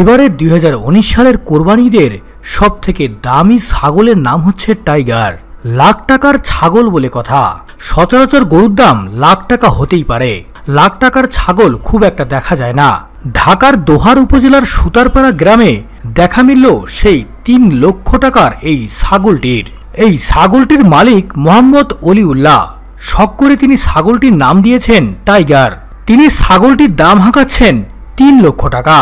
এবারের দুই সালের কোরবানিদের সব থেকে দামি ছাগলের নাম হচ্ছে টাইগার লাখ টাকার ছাগল বলে কথা সচরাচর গরুর দাম লাখ টাকা হতেই পারে লাখ টাকার ছাগল খুব একটা দেখা যায় না ঢাকার দোহার উপজেলার সুতারপাড়া গ্রামে দেখা মিলল সেই তিন লক্ষ টাকার এই ছাগলটির এই ছাগলটির মালিক মোহাম্মদ অলিউল্লাহ শখ করে তিনি ছাগলটির নাম দিয়েছেন টাইগার তিনি ছাগলটির দাম হাঁকাচ্ছেন তিন লক্ষ টাকা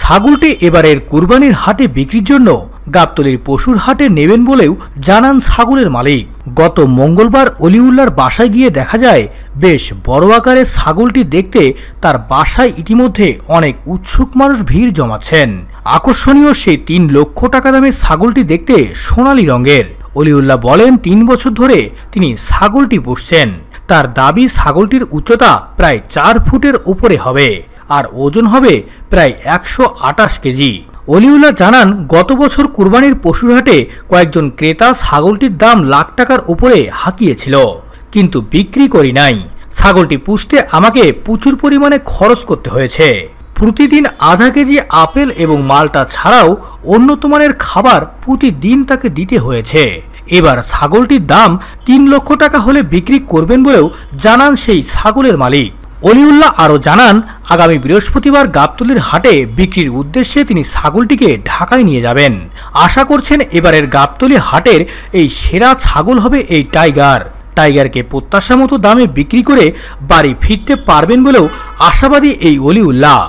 ছাগলটি এবারের কুরবানির হাটে বিক্রির জন্য গাবতলির পশুর হাটে নেবেন বলেও জানান ছাগলের মালিক গত মঙ্গলবার অলিউল্লার বাসায় গিয়ে দেখা যায় বেশ বড় আকারের ছাগলটি দেখতে তার বাসায় ইতিমধ্যে অনেক উৎসুক মানুষ ভিড় জমাচ্ছেন আকর্ষণীয় সেই তিন লক্ষ টাকা দামের ছাগলটি দেখতে সোনালি রঙের অলিউল্লাহ বলেন তিন বছর ধরে তিনি ছাগলটি পুষছেন তার দাবি ছাগলটির উচ্চতা প্রায় চার ফুটের উপরে হবে আর ওজন হবে প্রায় একশো আটাশ কেজি অলিউল্লাহ জানান গত বছর কুরবানির পশুরহাটে কয়েকজন ক্রেতা ছাগলটির দাম লাখ টাকার উপরে হাঁকিয়েছিল কিন্তু বিক্রি করি নাই ছাগলটি পুষতে আমাকে প্রচুর পরিমাণে খরচ করতে হয়েছে প্রতিদিন আধা কেজি আপেল এবং মালটা ছাড়াও অন্যতমানের খাবার প্রতিদিন তাকে দিতে হয়েছে এবার ছাগলটির দাম তিন লক্ষ টাকা হলে বিক্রি করবেন বলেও জানান সেই ছাগলের মালিক অলিউল্লাহ আরও জানান আগামী বৃহস্পতিবার গাবতলির হাটে বিক্রির উদ্দেশ্যে তিনি ছাগলটিকে ঢাকায় নিয়ে যাবেন আশা করছেন এবারের গাবতলি হাটের এই সেরা ছাগল হবে এই টাইগার টাইগারকে প্রত্যাশা মতো দামে বিক্রি করে বাড়ি ফিরতে পারবেন বলেও আশাবাদী এই অলিউল্লাহ